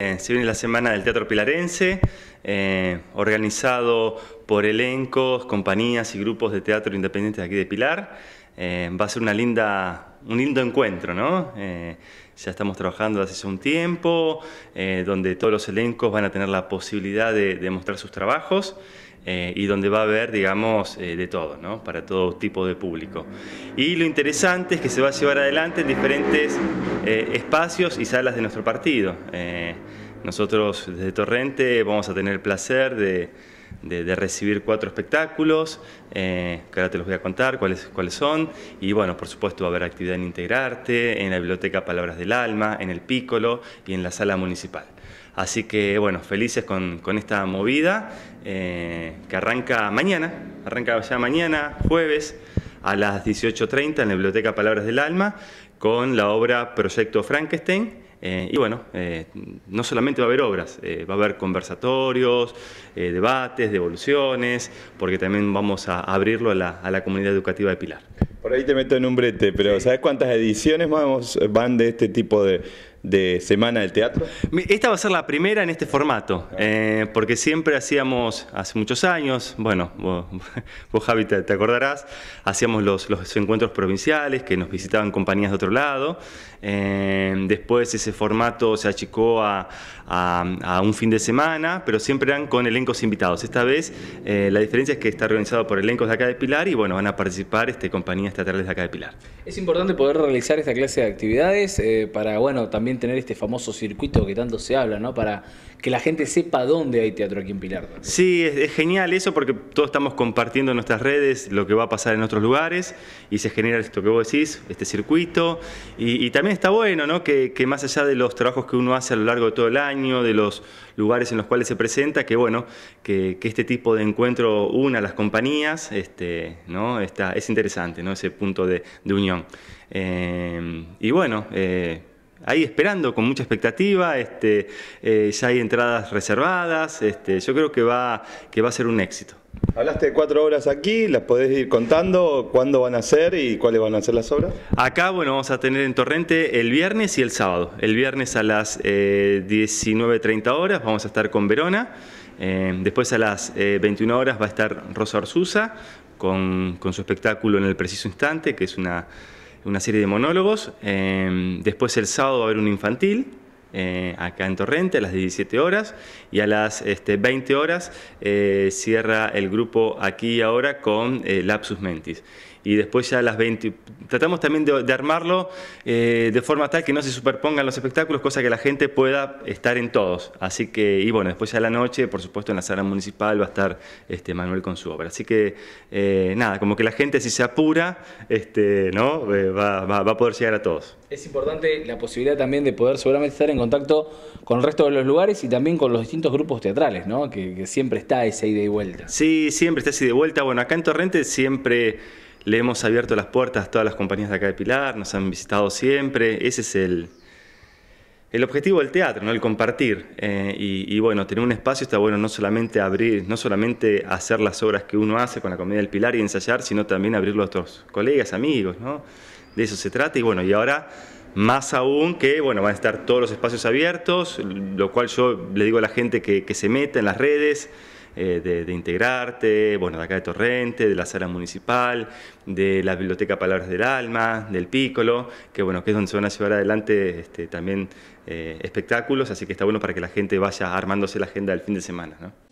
Eh, se viene la semana del Teatro Pilarense, eh, organizado por elencos, compañías y grupos de teatro independientes aquí de Pilar. Eh, va a ser una linda, un lindo encuentro, ¿no? Eh, ya estamos trabajando desde hace un tiempo, donde todos los elencos van a tener la posibilidad de, mostrar sus trabajos. y donde va a haber, digamos, de todo, ¿no? Para todo tipo de público. Y lo interesante es que se va a llevar adelante en diferentes espacios y salas de nuestro partido. Nosotros desde Torrente vamos a tener el placer de, recibir cuatro espectáculos, eh, que ahora te los voy a contar cuáles, cuáles son. Y bueno, por supuesto va a haber actividad en Integrarte, en la Biblioteca Palabras del Alma, en el Pícolo y en la Sala Municipal. Así que bueno, felices con, esta movida eh, que arranca mañana, arranca ya mañana, jueves, a las 18.30 en la Biblioteca Palabras del Alma, con la obra Proyecto Frankenstein eh, y bueno, eh, no solamente va a haber obras, eh, va a haber conversatorios, debates, devoluciones, porque también vamos a abrirlo a la, comunidad educativa de Pilar. Por ahí te meto en un brete, pero ¿sabes cuántas ediciones van de este tipo de, de Semana del Teatro? Esta va a ser la primera en este formato, eh, porque siempre hacíamos, hace muchos años, bueno, vos, Javi te, acordarás, hacíamos los, encuentros provinciales que nos visitaban compañías de otro lado, eh, después ese formato se achicó a, un fin de semana, pero siempre eran con elencos invitados. Esta vez eh, la diferencia es que está organizado por elencos de acá de Pilar y bueno, van a participar este, compañías teatrales de acá de Pilar. Es importante poder realizar esta clase de actividades para, bueno, también tener este famoso circuito que tanto se habla, ¿no? Para que la gente sepa dónde hay teatro aquí en Pilar. Sí, es, genial eso porque todos estamos compartiendo en nuestras redes lo que va a pasar en otros lugares y se genera esto que vos decís, este circuito. Y, también está bueno, ¿no? Que, más allá de los trabajos que uno hace a lo largo de todo el año, de los lugares en los cuales se presenta, que bueno, que, este tipo de encuentro una a las compañías, este, ¿no? Está, es interesante, ¿no? Ese punto de, unión. Eh, y bueno, eh, ahí esperando con mucha expectativa, este, eh, ya hay entradas reservadas, este, yo creo que va, que va a ser un éxito. Hablaste de cuatro obras aquí, ¿las podés ir contando? ¿Cuándo van a ser y cuáles van a ser las obras? Acá, bueno, vamos a tener en Torrente el viernes y el sábado. El viernes a las 19.30 eh, horas vamos a estar con Verona. Eh, después a las 21 horas va a estar Rosa Orzusa con su espectáculo en el preciso instante, que es una una serie de monólogos. Em, después el sábado va a haber un infantil eh, acá en Torrente a las 17 horas y a las 20 este, horas eh, cierra el grupo aquí y ahora con eh, Lapsus Mentis. Y después ya a las 20, tratamos también de, armarlo de forma tal que no se superpongan los espectáculos, cosa que la gente pueda estar en todos. Así que, y bueno, después ya a la noche, por supuesto, en la sala municipal va a estar este, Manuel con su obra. Así que, nada, como que la gente si se apura, este, ¿no? Va, va a poder llegar a todos. Es importante la posibilidad también de poder seguramente estar en contacto con el resto de los lugares y también con los distintos grupos teatrales, ¿no? Que, siempre está ese ida y vuelta. Sí, siempre está ese ida y vuelta. Bueno, acá en Torrente siempre le hemos abierto las puertas a todas las compañías de acá de Pilar, nos han visitado siempre. Ese es el, el objetivo del teatro, ¿no? el compartir. Eh, y, y, bueno, tener un espacio está bueno no solamente abrir, no solamente hacer las obras que uno hace con la Comedia del Pilar y ensayar, sino también abrirlo a otros colegas, amigos, ¿no? De eso se trata. Y bueno, y ahora más aún que, bueno, van a estar todos los espacios abiertos, lo cual yo le digo a la gente que, se meta en las redes, eh, de, Integrarte, bueno, de acá de Torrente, de la Sala Municipal, de la Biblioteca Palabras del Alma, del Pícolo, que bueno, que es donde se van a llevar adelante este, también eh, espectáculos, así que está bueno para que la gente vaya armándose la agenda del fin de semana, ¿no?